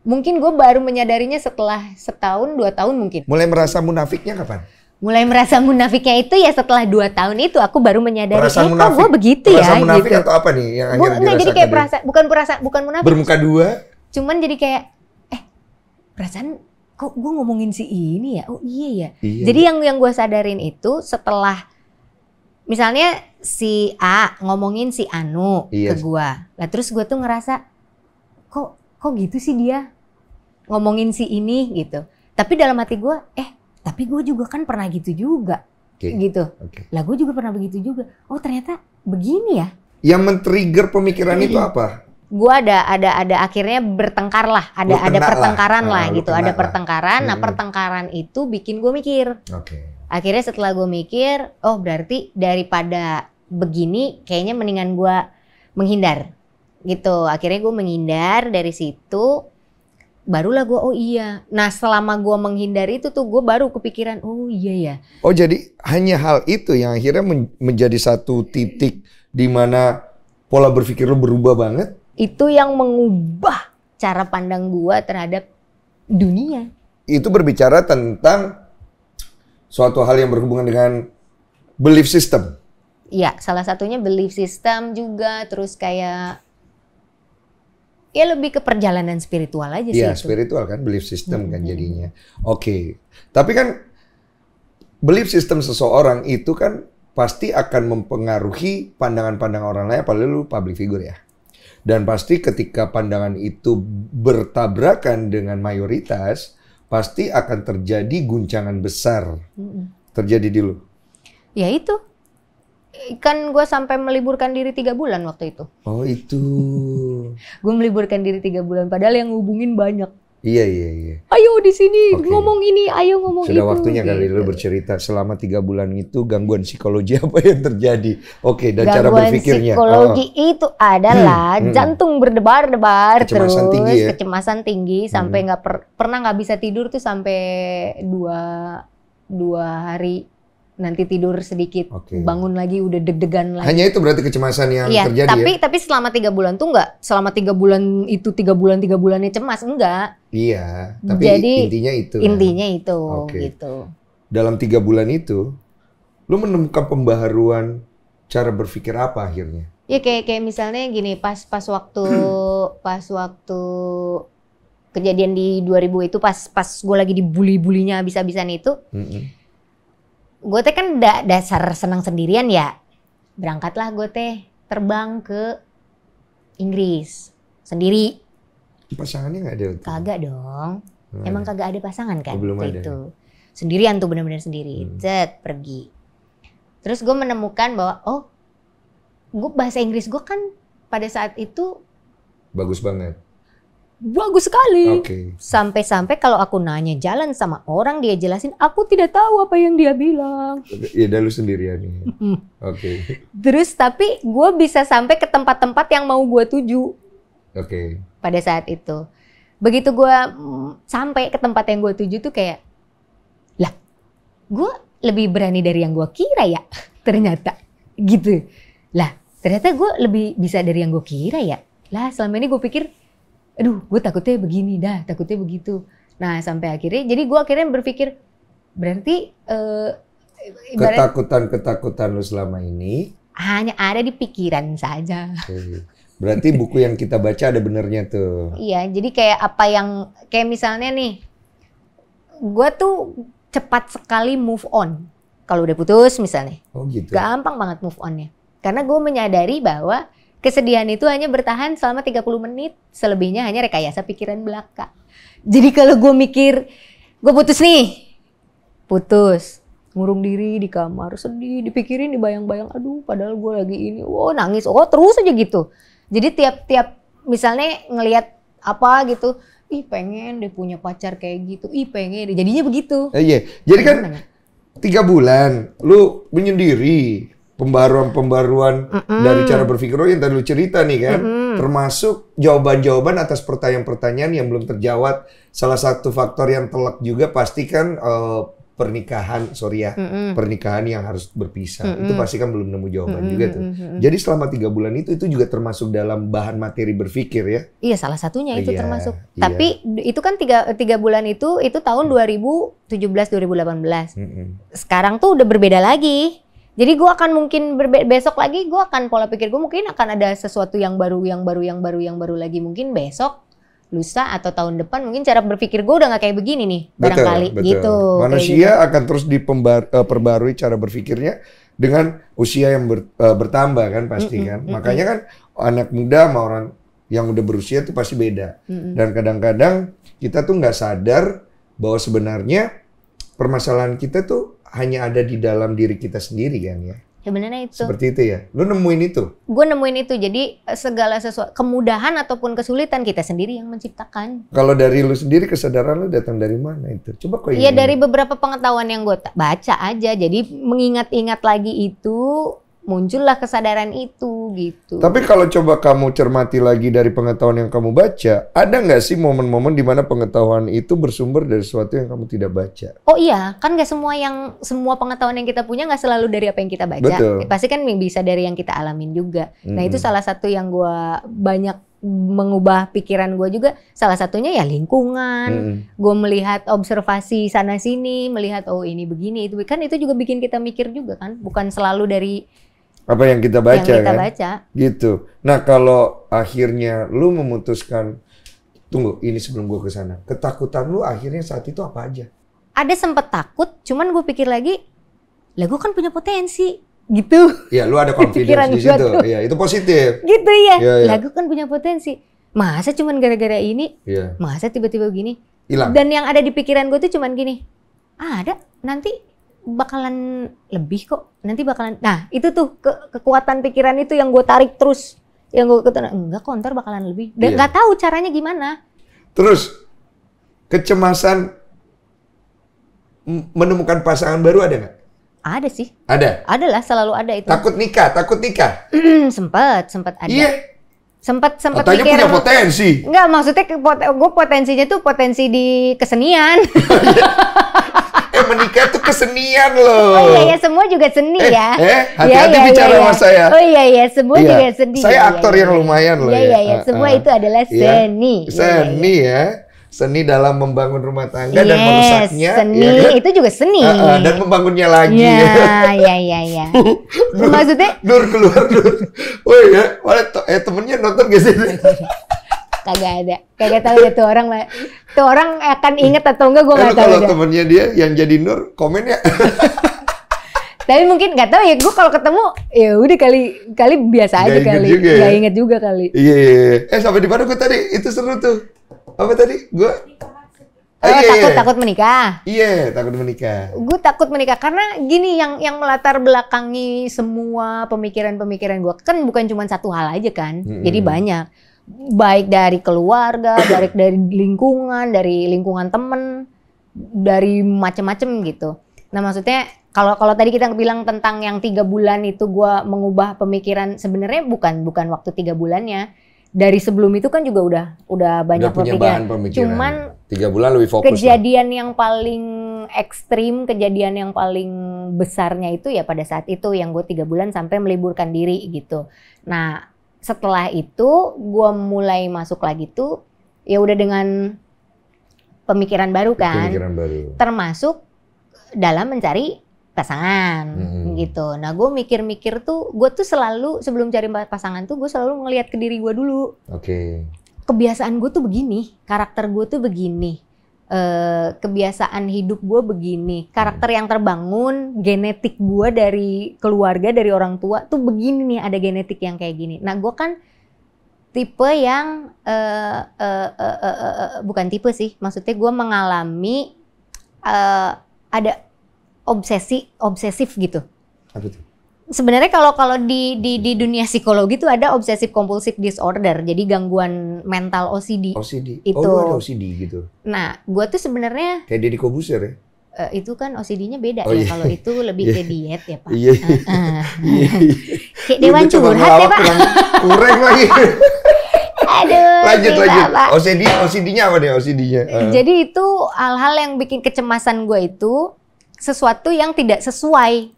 Mungkin gue baru menyadarinya setelah setahun dua tahun mungkin. Mulai merasa munafiknya kapan? mulai merasa munafiknya itu ya setelah dua tahun itu aku baru menyadari merasa eh, kok gue begitu ya? merasa ya munafik gitu. atau apa nih yang Bu, nah, jadi kayak perasa, bukan perasa bukan munafik bermuka dua cuman jadi kayak eh perasaan kok gue ngomongin si ini ya oh iya ya iya. jadi iya. yang yang gue sadarin itu setelah misalnya si A ngomongin si Anu iya. ke gue lah terus gue tuh ngerasa kok kok gitu sih dia ngomongin si ini gitu tapi dalam hati gue eh tapi gue juga kan pernah gitu juga okay. gitu okay. lah gue juga pernah begitu juga oh ternyata begini ya yang men-trigger pemikiran iya. itu apa gue ada ada ada akhirnya bertengkar lah ada ada pertengkaran lah, ah, gitu. lah gitu ada pertengkaran nah hmm. pertengkaran itu bikin gue mikir okay. akhirnya setelah gue mikir oh berarti daripada begini kayaknya mendingan gue menghindar gitu akhirnya gue menghindar dari situ barulah gue oh iya. Nah selama gue menghindari itu tuh gue baru kepikiran oh iya ya. Oh jadi hanya hal itu yang akhirnya men menjadi satu titik di mana pola berpikir lo berubah banget. Itu yang mengubah cara pandang gue terhadap dunia. Itu berbicara tentang suatu hal yang berhubungan dengan belief system. Iya, salah satunya belief system juga, terus kayak ya lebih ke perjalanan spiritual aja sih. Iya, spiritual kan belief system kan hmm. kan jadinya. Oke. Okay. Tapi kan belief system seseorang itu kan pasti akan mempengaruhi pandangan-pandangan orang lain apalagi lu public figure ya. Dan pasti ketika pandangan itu bertabrakan dengan mayoritas, pasti akan terjadi guncangan besar. Hmm. Terjadi di lu. Ya itu, kan gue sampai meliburkan diri tiga bulan waktu itu. Oh itu. gue meliburkan diri tiga bulan, padahal yang ngubungin banyak. Iya iya iya. Ayo di sini okay. ngomong ini, ayo ngomong Sudah itu. Sudah waktunya gitu. kali lu gitu. bercerita selama tiga bulan itu gangguan psikologi apa yang terjadi? Oke okay, dan gangguan cara berpikirnya. psikologi oh. itu adalah hmm, hmm. jantung berdebar-debar terus, tinggi ya? kecemasan tinggi hmm, sampai hmm. nggak per, pernah nggak bisa tidur tuh sampai dua dua hari nanti tidur sedikit, okay. bangun lagi udah deg-degan lagi. Hanya itu berarti kecemasan yang iya, terjadi. Tapi ya? tapi selama tiga bulan tuh enggak. selama tiga bulan itu tiga bulan tiga bulannya cemas enggak. Iya. Tapi Jadi, intinya itu. Intinya itu, okay. gitu. Dalam tiga bulan itu, lu menemukan pembaharuan cara berpikir apa akhirnya? Ya kayak kayak misalnya gini, pas pas waktu hmm. pas waktu kejadian di 2000 itu pas pas gue lagi dibully bullynya bisa habisan itu. Hmm -hmm gue teh kan da dasar senang sendirian ya berangkatlah gue teh terbang ke Inggris sendiri pasangannya nggak ada waktu kagak dong gak oh, iya. emang kagak ada pasangan kan oh, belum ada. itu sendirian tuh benar-benar sendiri hmm. Cet, pergi terus gue menemukan bahwa oh gue bahasa Inggris gue kan pada saat itu bagus banget bagus sekali. Okay. Sampai-sampai kalau aku nanya jalan sama orang dia jelasin, aku tidak tahu apa yang dia bilang. Iya, dan lu sendirian ya. Oke. Terus tapi gue bisa sampai ke tempat-tempat yang mau gue tuju. Oke. Okay. Pada saat itu, begitu gue mm, sampai ke tempat yang gue tuju tuh kayak, lah, gue lebih berani dari yang gue kira ya. Ternyata, gitu. Lah, ternyata gue lebih bisa dari yang gue kira ya. Lah, selama ini gue pikir aduh gue takutnya begini dah takutnya begitu nah sampai akhirnya jadi gue akhirnya berpikir berarti uh, eh, ketakutan ketakutan lu selama ini hanya ada di pikiran saja berarti buku yang kita baca ada benernya tuh iya jadi kayak apa yang kayak misalnya nih gue tuh cepat sekali move on kalau udah putus misalnya oh gitu gampang banget move onnya karena gue menyadari bahwa Kesedihan itu hanya bertahan selama 30 menit, selebihnya hanya rekayasa pikiran belaka. Jadi kalau gue mikir, gue putus nih, putus. Ngurung diri di kamar, sedih, dipikirin, dibayang-bayang, aduh padahal gue lagi ini, oh nangis, oh terus aja gitu. Jadi tiap-tiap misalnya ngelihat apa gitu, ih pengen deh punya pacar kayak gitu, ih pengen deh, jadinya begitu. Eh, iya, jadi kan ya? tiga bulan lu menyendiri pembaruan-pembaruan mm hmm dari cara berpikir lo oh, yang tadi lu cerita nih kan, mm hmm termasuk jawaban-jawaban atas pertanyaan-pertanyaan yang belum terjawab. Salah satu faktor yang telak juga pasti kan uh, pernikahan, sorry ya, mm hmm pernikahan yang harus berpisah. Mm hmm Itu pasti kan belum nemu jawaban mm hmm juga tuh. Jadi selama tiga bulan itu itu juga termasuk dalam bahan materi berpikir ya? Iya salah satunya itu iya, termasuk. Iya. Tapi itu kan tiga tiga bulan itu itu tahun mm. 2017 2018. Mm hmm Sekarang tuh udah berbeda lagi jadi gue akan mungkin berbe- besok lagi gue akan pola pikir gue mungkin akan ada sesuatu yang baru, yang baru, yang baru, yang baru lagi mungkin besok, lusa atau tahun depan mungkin cara berpikir gue udah nggak kayak begini nih betul, barangkali betul. gitu. gitu. Manusia gitu. akan terus diperbarui eh, cara berpikirnya dengan usia yang ber, uh, bertambah kan pasti kan. Mm -mm. Makanya kan anak muda sama orang yang udah berusia itu pasti beda. Mm -mm. Dan kadang-kadang kita tuh nggak sadar bahwa sebenarnya permasalahan kita tuh hanya ada di dalam diri kita sendiri kan ya. Sebenarnya itu. Seperti itu ya. Lu nemuin itu? Gue nemuin itu. Jadi eh, segala sesuatu kemudahan ataupun kesulitan kita sendiri yang menciptakan. Kalau dari lu sendiri kesadaran lu datang dari mana itu? Coba kau Iya dari beberapa pengetahuan yang gue baca aja. Jadi mengingat-ingat lagi itu muncullah kesadaran itu gitu. Tapi kalau coba kamu cermati lagi dari pengetahuan yang kamu baca, ada nggak sih momen-momen di mana pengetahuan itu bersumber dari sesuatu yang kamu tidak baca? Oh iya, kan nggak semua yang semua pengetahuan yang kita punya nggak selalu dari apa yang kita baca. Betul. Pasti kan bisa dari yang kita alamin juga. Hmm. Nah itu salah satu yang gue banyak mengubah pikiran gue juga salah satunya ya lingkungan hmm. gue melihat observasi sana sini melihat oh ini begini itu kan itu juga bikin kita mikir juga kan bukan selalu dari apa yang kita baca yang kita kan baca. gitu nah kalau akhirnya lu memutuskan tunggu ini sebelum ke kesana ketakutan lu akhirnya saat itu apa aja ada sempet takut cuman gua pikir lagi lah gue kan punya potensi gitu ya lu ada confidence di situ ya itu positif gitu ya, ya, ya. lah gue kan punya potensi masa cuman gara-gara ini ya. masa tiba-tiba gini hilang dan yang ada di pikiran gua tuh cuman gini ah, ada nanti bakalan lebih kok nanti bakalan nah itu tuh ke kekuatan pikiran itu yang gue tarik terus yang gue kata enggak konter bakalan lebih dan iya. nggak iya. tahu caranya gimana terus kecemasan menemukan pasangan baru ada nggak ada sih ada adalah selalu ada itu takut nikah takut nikah sempet sempet ada iya sempat sempat pikiran mikir, punya potensi. Enggak, maksudnya pot, gue potensinya tuh potensi di kesenian. eh menikah itu kesenian loh. Oh iya, iya semua juga seni eh, ya. Eh, hati-hati iya, iya, bicara iya. sama iya. saya. Oh iya iya, semua iya. juga seni. Saya iya, iya aktor iya, yang lumayan loh. Iya iya, ya. iya. Eh, semua eh. itu adalah iya. seni. Seni iya, ya. Seni dalam membangun rumah tangga yes, dan merusaknya. Ya seni ya kan? itu juga seni. Uh, uh, dan membangunnya lagi. Iya iya iya. Ya. Maksudnya? Nur keluar Nur. Woi oh, ya, eh temennya nonton gak sih? kagak ada kagak tahu ya tuh orang tuh orang akan inget atau enggak gue nggak tahu kalau temennya dia yang jadi Nur komen ya tapi mungkin nggak tahu ya gue kalau ketemu ya udah kali kali biasa gak aja kali juga, ya? inget juga kali iya yeah, yeah, eh sampai di mana gue tadi itu seru tuh apa tadi gue Oh, oh iya, takut iya. takut menikah. Iya, takut menikah. Gue takut menikah karena gini yang yang melatar belakangi semua pemikiran-pemikiran gue kan bukan cuma satu hal aja kan. Hmm. Jadi banyak baik dari keluarga, dari dari lingkungan, dari lingkungan temen, dari macem-macem gitu. Nah maksudnya kalau kalau tadi kita bilang tentang yang tiga bulan itu gue mengubah pemikiran sebenarnya bukan bukan waktu tiga bulannya dari sebelum itu kan juga udah udah banyak udah punya Bahan pemikiran. Cuman tiga bulan lebih fokus. Kejadian lah. yang paling ekstrim, kejadian yang paling besarnya itu ya pada saat itu yang gue tiga bulan sampai meliburkan diri gitu. Nah setelah itu gue mulai masuk lagi tuh ya udah dengan pemikiran baru kan pemikiran baru. termasuk dalam mencari pasangan hmm. gitu nah gue mikir-mikir tuh gue tuh selalu sebelum cari pasangan tuh gue selalu ngelihat ke diri gue dulu oke okay. kebiasaan gue tuh begini karakter gue tuh begini Uh, kebiasaan hidup gue begini, hmm. karakter yang terbangun, genetik gue dari keluarga, dari orang tua tuh begini nih, ada genetik yang kayak gini. Nah gue kan tipe yang uh, uh, uh, uh, uh, uh, bukan tipe sih, maksudnya gue mengalami uh, ada obsesi, obsesif gitu. Apa tuh? sebenarnya kalau kalau di, di di dunia psikologi itu ada obsesif compulsive disorder, jadi gangguan mental OCD. OCD. Oh, itu. Oh, ada OCD gitu. Nah, gue tuh sebenarnya kayak Deddy Kobuser ya. Uh, itu kan OCD-nya beda oh, ya. Iya. Kalau itu lebih yeah. ke diet ya, Pak. Iya. Yeah. Uh, uh. kayak dewan curhat ya, Pak. Kurang lagi. Aduh. Lanjut lagi. OCD OCD-nya apa nih OCD-nya? Uh. Eh, eh. Jadi itu hal-hal yang bikin kecemasan gue itu sesuatu yang tidak sesuai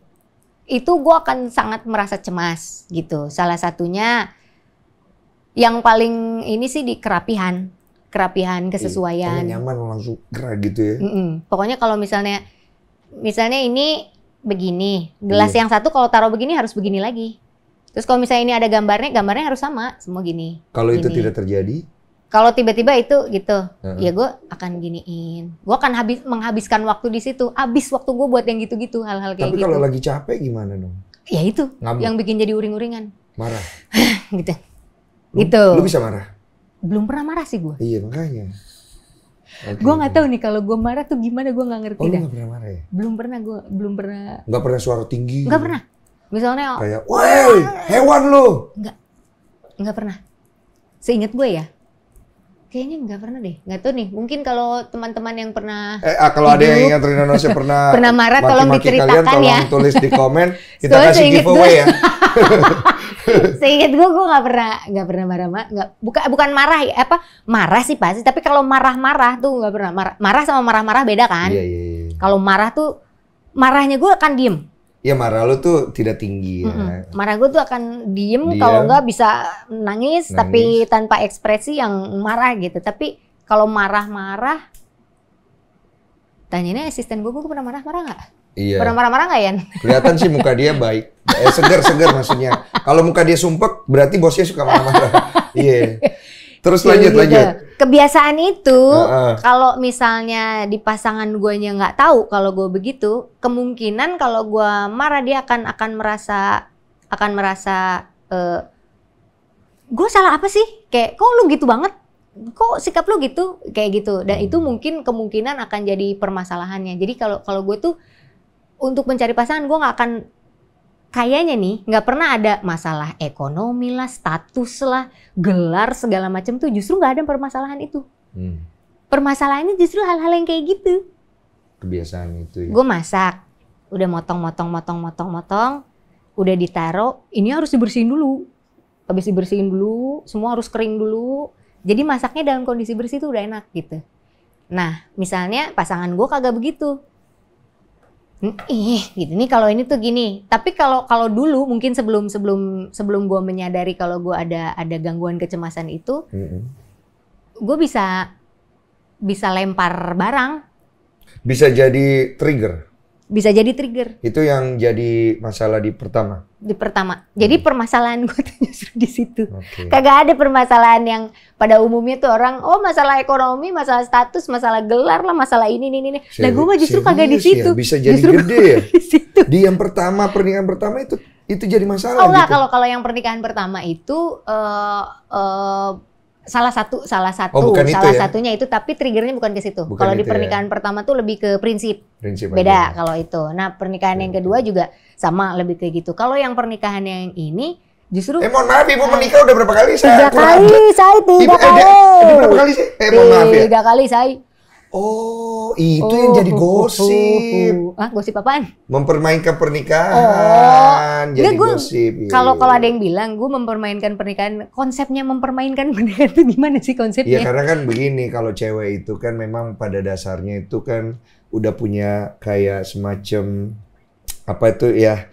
itu gue akan sangat merasa cemas gitu. Salah satunya yang paling ini sih di kerapihan, kerapihan iya, kesesuaian. nyaman langsung gerak gitu ya. Mm -mm. Pokoknya kalau misalnya, misalnya ini begini, gelas iya. yang satu kalau taruh begini harus begini lagi. Terus kalau misalnya ini ada gambarnya, gambarnya harus sama semua gini. Kalau itu tidak terjadi? kalau tiba-tiba itu gitu uh-huh. ya gue akan giniin gue akan habis menghabiskan waktu di situ habis waktu gue buat yang gitu-gitu hal-hal kayak tapi gitu tapi kalau lagi capek gimana dong ya itu Ngambil. yang bikin jadi uring-uringan marah gitu lu, gitu lu bisa marah belum pernah marah sih gue iya makanya okay. gue nggak tahu nih kalau gue marah tuh gimana gue nggak ngerti oh, dah gak pernah marah ya belum pernah gue belum pernah Gak pernah suara tinggi Gak pernah misalnya kayak woi hewan lu Gak, gak pernah seingat gue ya kayaknya nggak pernah deh nggak tahu nih mungkin kalau teman-teman yang pernah eh, ah, kalau ada yang ingat Rina Nose pernah pernah marah maki -maki tolong diceritakan kalian, ya tulis di komen kita so, kasih giveaway ya seingat gue gue nggak pernah nggak pernah marah nggak bukan bukan marah ya apa marah sih pasti tapi kalau marah-marah tuh nggak pernah marah marah sama marah-marah beda kan yeah, yeah, yeah. kalau marah tuh marahnya gue akan diem Ya marah lu tuh tidak tinggi ya. Mm-hmm. Marah gue tuh akan diem, diem. kalau nggak bisa nangis, nangis tapi tanpa ekspresi yang marah gitu. Tapi kalau marah-marah tanya ini asisten gue, gue pernah marah-marah nggak? Iya. Pernah marah-marah nggak ya? Kelihatan sih muka dia baik, eh, segar seger maksudnya. Kalau muka dia sumpek berarti bosnya suka marah-marah. Iya. -marah. yeah. Terus iya, lanjut iya, lanjut. Iya kebiasaan itu uh -uh. kalau misalnya di pasangan guanya nggak tahu kalau gue begitu kemungkinan kalau gue marah dia akan akan merasa akan merasa uh, eh, gue salah apa sih kayak kok lu gitu banget kok sikap lu gitu kayak gitu dan hmm. itu mungkin kemungkinan akan jadi permasalahannya jadi kalau kalau gue tuh untuk mencari pasangan gue nggak akan kayaknya nih nggak pernah ada masalah ekonomi lah, status lah, gelar segala macam tuh justru nggak ada permasalahan itu. Hmm. Permasalahannya justru hal-hal yang kayak gitu. Kebiasaan itu. Ya. Gue masak, udah motong-motong, motong-motong, motong, udah ditaruh. Ini harus dibersihin dulu. Habis dibersihin dulu, semua harus kering dulu. Jadi masaknya dalam kondisi bersih itu udah enak gitu. Nah, misalnya pasangan gue kagak begitu ih gitu nih kalau ini tuh gini tapi kalau kalau dulu mungkin sebelum sebelum sebelum gue menyadari kalau gue ada ada gangguan kecemasan itu mm-hmm. gue bisa bisa lempar barang bisa jadi trigger bisa jadi trigger. Itu yang jadi masalah di pertama. Di pertama. Jadi hmm. permasalahan gue tuh justru di situ. Okay. Kagak ada permasalahan yang pada umumnya tuh orang oh masalah ekonomi, masalah status, masalah gelar lah, masalah ini ini ini. Seri nah gue mah justru kagak di ya? situ. Ya? Bisa jadi justru gede ya. Di, situ. di yang pertama pernikahan pertama itu itu jadi masalah. Oh enggak, gitu. kalau kalau yang pernikahan pertama itu uh, uh, salah satu salah satu oh, bukan salah itu ya? satunya itu tapi triggernya bukan ke situ. Kalau di ya. pernikahan ya? pertama tuh lebih ke prinsip. prinsip Beda kalau itu. Nah, pernikahan hmm. yang kedua juga sama lebih ke gitu. Kalau yang pernikahan yang ini justru Eh, mohon maaf Ibu menikah udah berapa kali saya? Tiga kali, saya tiga eh, kali. Eh, berapa kali sih? Eh, mohon maaf ya. Tiga kali saya. Oh, itu oh, yang jadi gosip. Uh, uh, uh. Ah, gosip apaan? Mempermainkan pernikahan. Oh. Jadi gua, gosip. Iya. Kalau kalau ada yang bilang gue mempermainkan pernikahan, konsepnya mempermainkan pernikahan itu gimana sih konsepnya? Iya, karena kan begini, kalau cewek itu kan memang pada dasarnya itu kan udah punya kayak semacam apa itu ya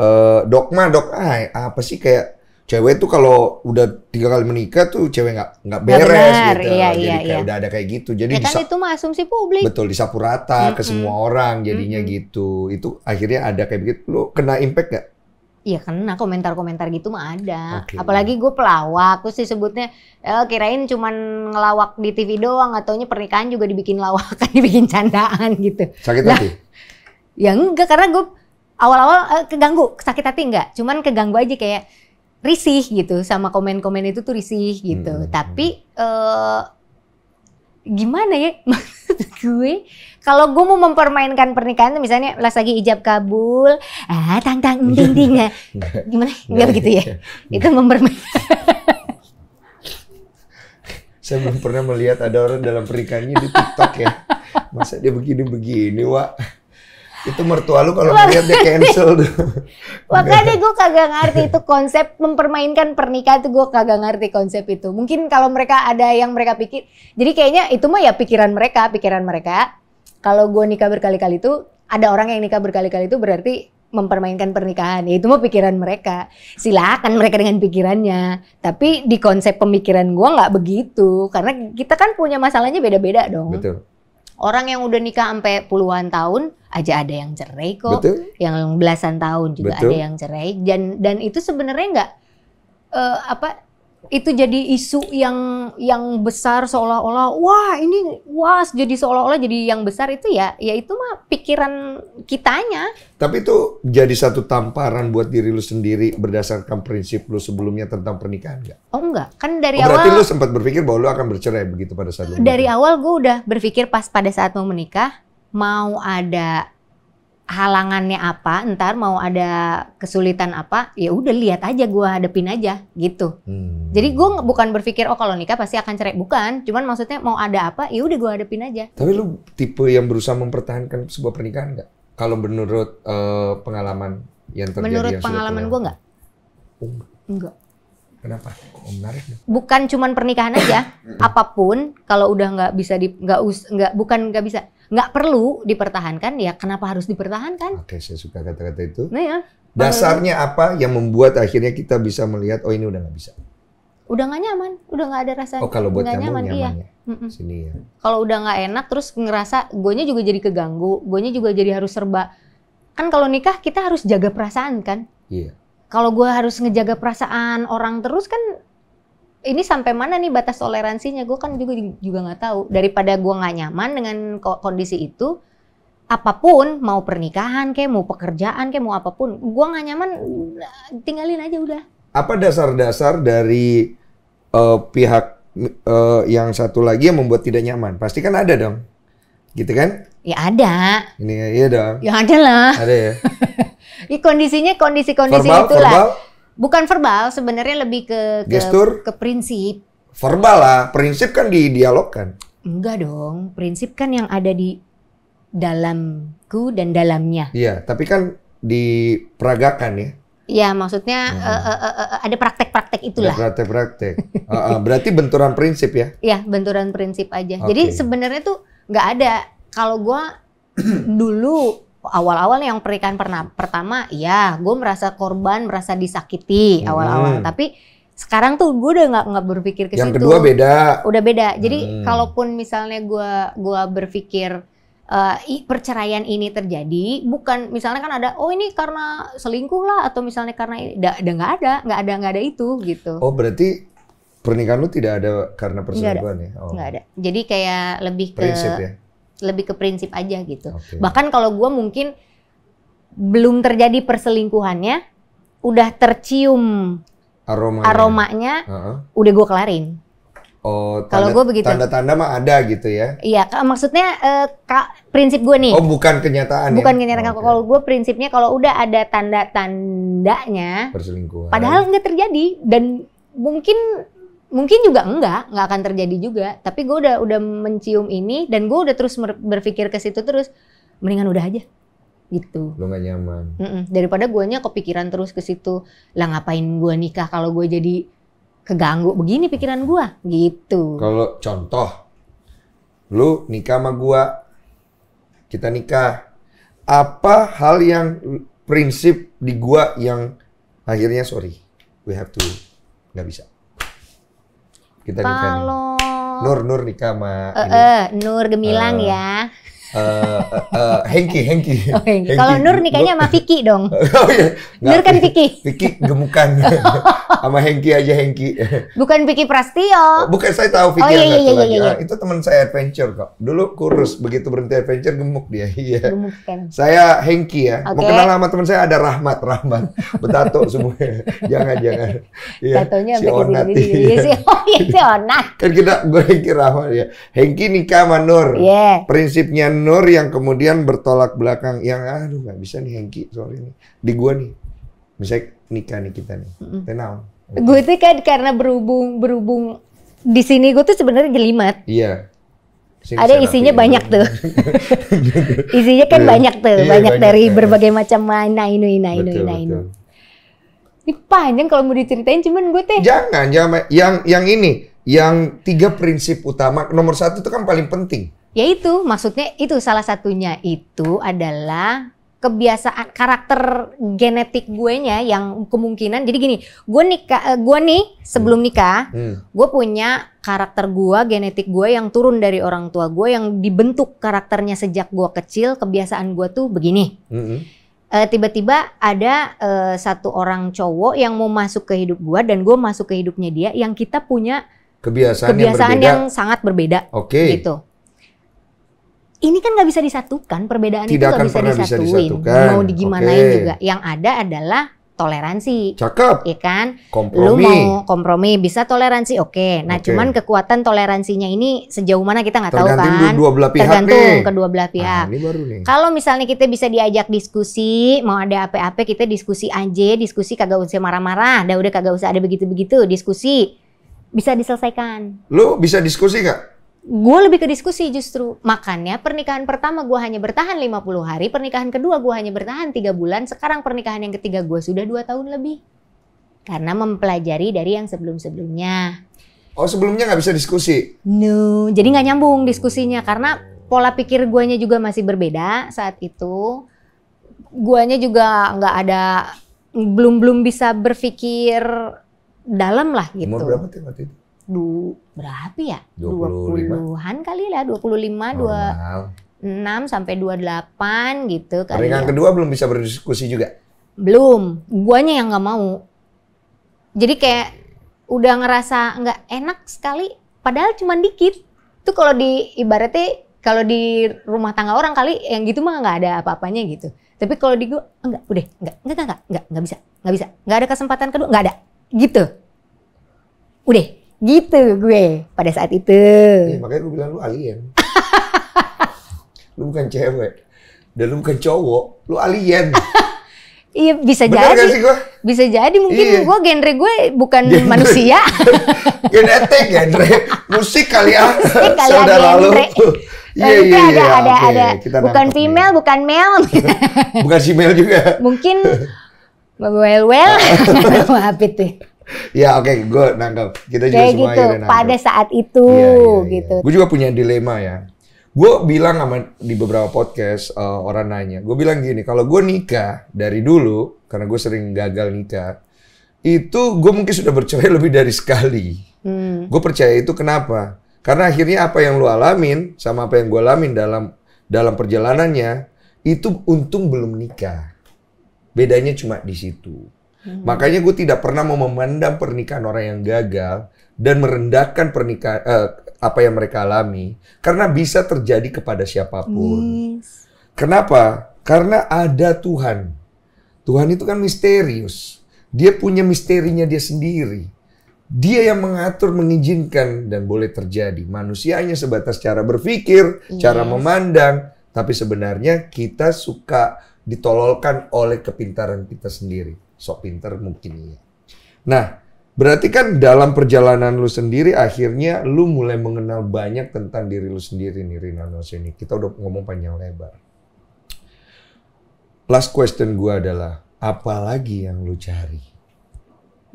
uh, dogma dok ah, apa sih kayak cewek tuh kalau udah tiga kali menikah tuh cewek nggak nggak beres benar, gitu. Iya, jadi iya, kayak iya. udah ada kayak gitu. Jadi ya kan itu mah asumsi publik. Betul, disapu rata mm -hmm. ke semua orang jadinya mm -hmm. gitu. Itu akhirnya ada kayak begitu. Lo kena impact gak? Iya kena komentar-komentar gitu mah ada. Okay. Apalagi gue pelawak, terus disebutnya eh, kirain cuman ngelawak di TV doang, ataunya pernikahan juga dibikin lawakan, dibikin candaan gitu. Sakit lah, hati? Ya enggak, karena gue awal-awal eh, keganggu, sakit hati enggak. Cuman keganggu aja kayak, risih gitu sama komen-komen itu tuh risih gitu. Hmm. Tapi uh, gimana ya maksud gue kalau gue mau mempermainkan pernikahan misalnya las lagi ijab kabul ah tang tang ding ding ah. gimana nggak begitu ya itu mempermainkan saya belum pernah melihat ada orang dalam pernikahannya di TikTok ya masa dia begini begini wak itu mertua lu kalau lihat dia cancel makanya gue kagak ngerti itu konsep mempermainkan pernikahan itu gue kagak ngerti konsep itu mungkin kalau mereka ada yang mereka pikir jadi kayaknya itu mah ya pikiran mereka pikiran mereka kalau gue nikah berkali-kali itu ada orang yang nikah berkali-kali itu berarti mempermainkan pernikahan ya itu mah pikiran mereka silakan mereka dengan pikirannya tapi di konsep pemikiran gue nggak begitu karena kita kan punya masalahnya beda-beda dong Betul. orang yang udah nikah sampai puluhan tahun aja ada yang cerai kok, Betul. yang belasan tahun juga Betul. ada yang cerai dan dan itu sebenarnya nggak uh, apa itu jadi isu yang yang besar seolah-olah wah ini was jadi seolah-olah jadi yang besar itu ya ya itu mah pikiran kitanya. Tapi itu jadi satu tamparan buat diri lu sendiri berdasarkan prinsip lu sebelumnya tentang pernikahan enggak? Oh enggak, kan dari oh, berarti awal. Berarti lu sempat berpikir bahwa lu akan bercerai begitu pada saat lu. Dari menikah. awal gua udah berpikir pas pada saat mau menikah mau ada halangannya apa, ntar mau ada kesulitan apa, ya udah lihat aja gue hadepin aja gitu. Hmm. Jadi gue bukan berpikir oh kalau nikah pasti akan cerai, bukan. Cuman maksudnya mau ada apa, ya udah gue hadepin aja. Tapi lu tipe yang berusaha mempertahankan sebuah pernikahan nggak? Kalau menurut uh, pengalaman yang terjadi menurut yang pengalaman gue nggak? Enggak. Oh, Kenapa? Oh, menarik. Bukan cuman pernikahan aja, apapun kalau udah nggak bisa di nggak us nggak bukan nggak bisa nggak perlu dipertahankan, ya kenapa harus dipertahankan? Oke, saya suka kata-kata itu. Nah, ya. Dasarnya apa yang membuat akhirnya kita bisa melihat, oh ini udah nggak bisa? Udah nggak nyaman, udah nggak ada rasa. Oh kalau buat kamu nyaman, nyaman iya. ya? Sini ya. Kalau udah nggak enak, terus ngerasa gonya juga jadi keganggu, gonya juga jadi harus serba. Kan kalau nikah kita harus jaga perasaan kan? Iya. Kalau gue harus ngejaga perasaan orang terus kan ini sampai mana nih batas toleransinya gue kan juga juga nggak tahu daripada gue nggak nyaman dengan kondisi itu apapun mau pernikahan kayak mau pekerjaan kayak mau apapun gue nggak nyaman tinggalin aja udah apa dasar-dasar dari uh, pihak uh, yang satu lagi yang membuat tidak nyaman pasti kan ada dong gitu kan ya ada ini ya, iya dong ya ada lah ada ya kondisinya kondisi-kondisi itulah verbal? bukan verbal sebenarnya lebih ke gestur ke, ke prinsip verbal lah prinsip kan di didialogkan enggak dong prinsip kan yang ada di dalamku dan dalamnya iya tapi kan di peragakan ya Iya, maksudnya hmm. uh, uh, uh, ada praktek-praktek itulah. Praktek-praktek. uh, uh, berarti benturan prinsip ya? Iya, benturan prinsip aja. Okay. Jadi sebenarnya tuh nggak ada. Kalau gue dulu awal-awal yang pernikahan pernah pertama ya gue merasa korban merasa disakiti hmm. awal-awal hmm. tapi sekarang tuh gue udah nggak nggak berpikir ke yang situ. Yang kedua beda. Udah beda. Jadi hmm. kalaupun misalnya gue gue berpikir uh, perceraian ini terjadi, bukan misalnya kan ada oh ini karena selingkuh lah atau misalnya karena ini, udah nggak ada, nggak ada nggak ada itu gitu. Oh berarti pernikahan lu tidak ada karena perselingkuhan ya? Oh. Nggak ada. Jadi kayak lebih Prinsip ke. ya lebih ke prinsip aja gitu. Okay. Bahkan kalau gue mungkin belum terjadi perselingkuhannya, udah tercium aromanya, aromanya uh -huh. udah gue kelarin. Oh, kalau gue begitu. Tanda-tanda mah ada gitu ya? Iya, maksudnya uh, eh, ka- prinsip gue nih. Oh, bukan kenyataan. Ya? Bukan ya? kenyataan. Okay. Oh, kalau gue prinsipnya kalau udah ada tanda-tandanya. Perselingkuhan. Padahal nggak terjadi dan mungkin mungkin juga enggak nggak akan terjadi juga tapi gue udah udah mencium ini dan gue udah terus berpikir ke situ terus mendingan udah aja gitu lo gak nyaman mm -mm. daripada nya kepikiran terus ke situ lah ngapain gue nikah kalau gue jadi keganggu begini pikiran gue gitu kalau contoh lu nikah sama gue, kita nikah apa hal yang prinsip di gue yang akhirnya sorry we have to nggak bisa kita nikah. Kalau Nur Nur nikah sama uh, ini. Uh, Nur Gemilang uh, ya uh, Hengki, Hengki. Oh, Hengki. Hengki. Kalau Nur nih kayaknya sama Vicky dong. oh, iya. Nggak, Nur kan Vicky. Vicky gemukan. sama Hengki aja Hengki. Bukan Vicky Prastio. Oh, bukan saya tahu Vicky oh, iya, iya iya, iya, iya, Iya, iya. itu teman saya adventure kok. Dulu kurus, begitu berhenti adventure gemuk dia. Iya. Gemuk kan. Saya Hengki ya. Okay. Mau kenal sama teman saya ada Rahmat, Rahmat. Betato semuanya. jangan jangan. Iya. si Onat. Iya si oh, iya, si Onat. Kan kita gue Hengki Rahmat ya. Hengki nikah sama Nur. Yeah. Prinsipnya Nur yang kemudian bertolak belakang yang aduh nggak bisa nih Hengki soal ini di gua nih misalnya nikah nih kita nih mm -hmm. gue tuh kan karena berhubung berhubung di sini gue tuh sebenarnya gelimat iya Sini ada isinya ya. banyak tuh. isinya kan yeah. banyak tuh, yeah, banyak, banyak dari berbagai macam mana ini ini ini ini Ini panjang kalau mau diceritain cuman gue teh. Jangan, jangan yang yang ini, yang tiga prinsip utama nomor satu itu kan paling penting. Ya itu, maksudnya itu salah satunya itu adalah kebiasaan karakter genetik gue nya yang kemungkinan jadi gini gue nikah eh, gue nih sebelum hmm. nikah hmm. gue punya karakter gue genetik gue yang turun dari orang tua gue yang dibentuk karakternya sejak gue kecil kebiasaan gue tuh begini hmm. uh, tiba-tiba ada uh, satu orang cowok yang mau masuk ke hidup gue dan gue masuk ke hidupnya dia yang kita punya kebiasaan, kebiasaan yang, yang sangat berbeda okay. gitu ini kan nggak bisa disatukan perbedaan Tidak itu nggak bisa, bisa disatukan mau digimanain okay. juga yang ada adalah toleransi cakep ya kan kompromi. lu mau kompromi bisa toleransi oke okay. nah okay. cuman kekuatan toleransinya ini sejauh mana kita nggak tahu kan dua belah pihak tergantung kedua belah ah, pihak kalau misalnya kita bisa diajak diskusi mau ada apa-apa kita diskusi aja diskusi kagak usah marah-marah dah udah kagak usah ada begitu-begitu diskusi bisa diselesaikan lu bisa diskusi nggak gue lebih ke diskusi justru. Makanya pernikahan pertama gue hanya bertahan 50 hari, pernikahan kedua gue hanya bertahan tiga bulan, sekarang pernikahan yang ketiga gue sudah 2 tahun lebih. Karena mempelajari dari yang sebelum-sebelumnya. Oh sebelumnya nggak bisa diskusi? No, jadi nggak nyambung diskusinya karena pola pikir guanya juga masih berbeda saat itu. Guanya juga nggak ada, belum belum bisa berpikir dalam lah gitu. Umur berapa waktu itu? berapa ya? 20-an kali lah, 25, Normal. 26 sampai 28 gitu kan? Pernikahan ya. kedua belum bisa berdiskusi juga? Belum, guanya yang nggak mau. Jadi kayak udah ngerasa nggak enak sekali, padahal cuma dikit. Itu kalau di ibaratnya kalau di rumah tangga orang kali yang gitu mah nggak ada apa-apanya gitu. Tapi kalau di gua enggak, udah enggak, enggak, enggak, enggak, enggak bisa, enggak bisa, enggak ada kesempatan kedua, enggak ada, gitu. Udah, Gitu gue pada saat itu. Ya, makanya lu bilang lu alien. lu bukan cewek. Dan lu bukan cowok. Lu alien. Iya bisa Bener jadi. Sih gua? Bisa jadi mungkin iya. gue genre gue bukan genre. manusia. Genetik genre musik kali ya. Musik kali ya, Saudara lu. Eh, iya iya ada iya, ada okay. ada Kita bukan female nih. bukan male. bukan female juga. Mungkin well well. Maaf itu. ya oke, okay, gue nangkep. Kita juga Kayak semua gitu, nangkep. Pada saat itu, ya, ya, ya. Gue gitu. juga punya dilema ya. Gue bilang sama di beberapa podcast uh, orang nanya, gue bilang gini, kalau gue nikah dari dulu, karena gue sering gagal nikah, itu gue mungkin sudah bercerai lebih dari sekali. Hmm. Gue percaya itu kenapa? Karena akhirnya apa yang lu alamin sama apa yang gue alamin dalam dalam perjalanannya itu untung belum nikah. Bedanya cuma di situ. Hmm. Makanya gue tidak pernah mau memandang pernikahan orang yang gagal dan merendahkan pernikahan uh, eh, apa yang mereka alami karena bisa terjadi kepada siapapun. Yes. Kenapa? Karena ada Tuhan. Tuhan itu kan misterius. Dia punya misterinya dia sendiri. Dia yang mengatur, mengizinkan dan boleh terjadi. Manusia hanya sebatas cara berpikir, yes. cara memandang, tapi sebenarnya kita suka ditololkan oleh kepintaran kita sendiri sok pinter mungkin iya. Nah, berarti kan dalam perjalanan lu sendiri akhirnya lu mulai mengenal banyak tentang diri lu sendiri nih Rina ini. Kita udah ngomong panjang lebar. Last question gue adalah, apa lagi yang lu cari?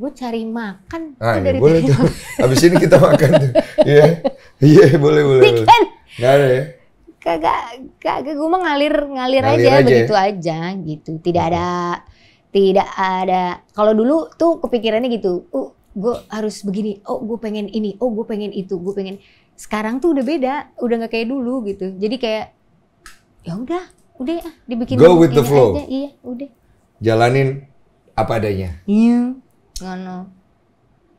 gue cari makan ah, ya, boleh tuh. Abis ini kita makan tuh. Iya. yeah. Iya, yeah, boleh boleh. Weekend. Gak ada ya. Kagak kagak gue mah ngalir, ngalir ngalir aja, aja ya? begitu aja gitu. Tidak ada tidak ada kalau dulu tuh kepikirannya gitu oh gue harus begini oh gue pengen ini oh gue pengen itu gue pengen sekarang tuh udah beda udah nggak kayak dulu gitu jadi kayak ya udah udah ya dibikin go with the flow aja. iya udah jalanin apa adanya iya yeah. no.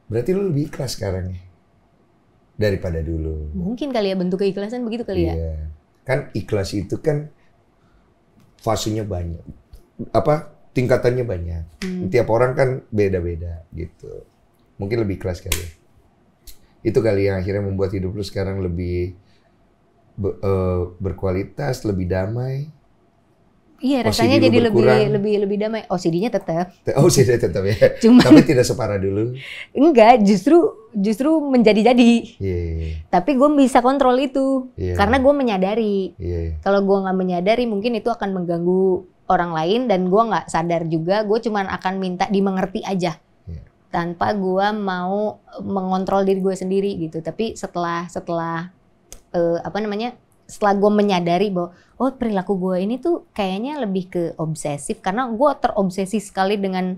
berarti lu lebih ikhlas sekarang ya daripada dulu mungkin kali ya bentuk keikhlasan begitu kali ya. iya. ya kan ikhlas itu kan fasenya banyak apa tingkatannya banyak. Hmm. Tiap orang kan beda-beda gitu. Mungkin lebih keras kali. Ya. Itu kali yang akhirnya membuat hidup lu sekarang lebih be, uh, berkualitas, lebih damai. Iya, rasanya jadi lebih lebih lebih damai. OCD-nya tetap. OCD oh, tetap ya. Cuman, Tapi tidak separah dulu. Enggak, justru justru menjadi-jadi. Yeah. Iya, iya. Tapi gue bisa kontrol itu yeah. karena gue menyadari. Yeah. Iya. Kalau gue nggak menyadari, mungkin itu akan mengganggu orang lain dan gue nggak sadar juga gue cuman akan minta dimengerti aja yeah. tanpa gue mau mengontrol diri gue sendiri gitu tapi setelah setelah uh, apa namanya setelah gue menyadari bahwa oh perilaku gue ini tuh kayaknya lebih ke obsesif karena gue terobsesi sekali dengan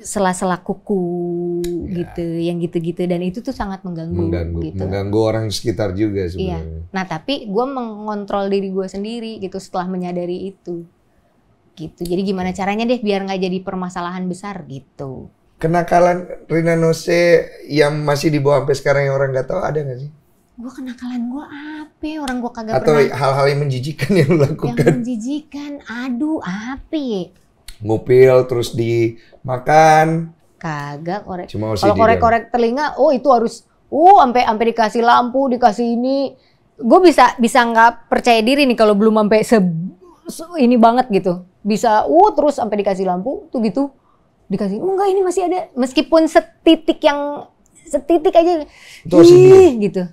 sela-sela kuku ya. gitu, yang gitu-gitu dan itu tuh sangat mengganggu. Mengganggu, gitu. mengganggu orang sekitar juga iya. sebenarnya. Iya. Nah tapi gue mengontrol diri gue sendiri gitu setelah menyadari itu, gitu. Jadi gimana caranya deh biar nggak jadi permasalahan besar gitu. Kenakalan Rina Nose yang masih di bawah sampai sekarang yang orang nggak tahu ada nggak sih? Gue kenakalan gue apa? Orang gue kagak Atau pernah. Atau hal-hal yang menjijikan yang lu lakukan? Yang menjijikan, aduh apa? Ya? ngupil terus dimakan. Kagak korek. Kalau korek-korek telinga, oh itu harus uh sampai sampai dikasih lampu, dikasih ini. Gue bisa bisa nggak percaya diri nih kalau belum sampai se, se ini banget gitu. Bisa uh terus sampai dikasih lampu tuh gitu. Dikasih, oh, enggak ini masih ada meskipun setitik yang setitik aja. Itu Ih, gitu.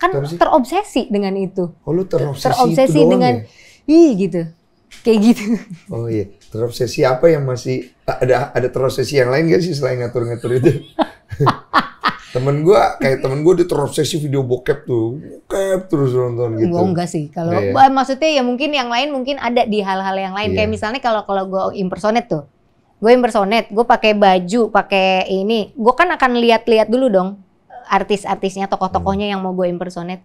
Kan terobsesi dengan itu. Oh, terobsesi, terobsesi itu dengan ya? ih gitu kayak gitu. Oh iya, terobsesi apa yang masih ada ada terobsesi yang lain gak sih selain ngatur-ngatur itu? temen gue kayak temen gue diterobsesi terobsesi video bokep tuh bokep terus nonton gitu. Gue enggak sih kalau nah, maksudnya ya mungkin yang lain mungkin ada di hal-hal yang lain iya. kayak misalnya kalau kalau gue impersonate tuh gue impersonate, gue pakai baju, pakai ini, gue kan akan lihat-lihat dulu dong artis-artisnya, tokoh-tokohnya hmm. yang mau gue impersonate.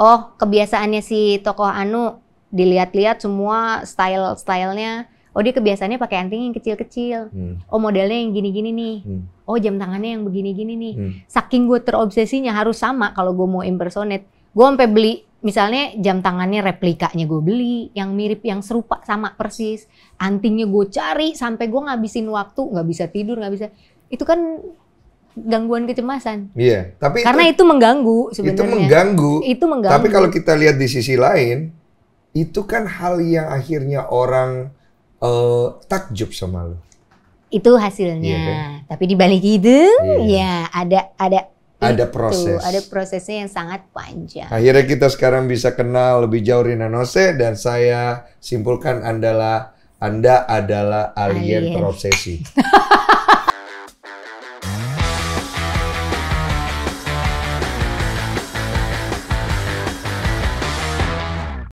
Oh, kebiasaannya si tokoh Anu dilihat-lihat semua style-stylenya oh dia kebiasaannya pakai anting yang kecil-kecil hmm. oh modelnya yang gini-gini nih hmm. oh jam tangannya yang begini-gini nih hmm. saking gue terobsesinya harus sama kalau gue mau impersonate gue sampai beli misalnya jam tangannya replikanya gue beli yang mirip yang serupa sama persis antingnya gue cari sampai gue ngabisin waktu nggak bisa tidur nggak bisa itu kan gangguan kecemasan. Iya, tapi karena itu, itu mengganggu sebenarnya. Itu mengganggu. Itu mengganggu. Tapi kalau kita lihat di sisi lain, itu kan hal yang akhirnya orang uh, takjub sama lu. Itu hasilnya. Yeah, kan? Tapi dibalik itu yeah. ya ada ada ada proses. ada prosesnya yang sangat panjang. Akhirnya kita sekarang bisa kenal lebih jauh Rina Nose dan saya simpulkan andalah Anda adalah alien, alien. terobsesi.